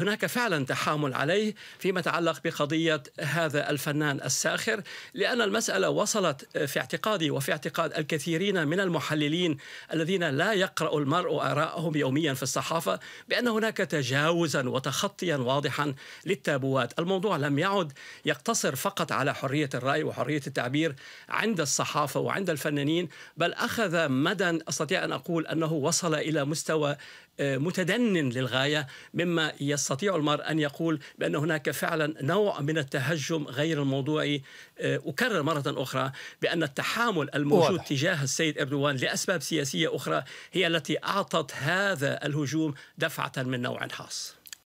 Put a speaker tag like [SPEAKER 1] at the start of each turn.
[SPEAKER 1] هناك فعلا تحامل عليه فيما يتعلق بقضية هذا الفنان الساخر لأن المسألة وصلت في اعتقادي وفي اعتقاد الكثيرين من المحللين الذين لا يقرأ المرء آراءهم يوميا في الصحافة بأن هناك تجاوزا وتخطيا واضحا للتابوات الموضوع لم يعد يقتصر فقط على حرية الرأي وحرية التعبير عند الصحافة وعند الفنانين بل أخذ مدى أستطيع أن أقول أنه وصل إلى مستوى آه، متدن للغاية مما يصل يستطيع المرء أن يقول بأن هناك فعلا نوع من التهجم غير الموضوعي آه، أكرر مرة أخرى بأن التحامل الموجود واضح. تجاه السيد أردوان لأسباب سياسية أخرى هي التي أعطت هذا الهجوم دفعة من نوع خاص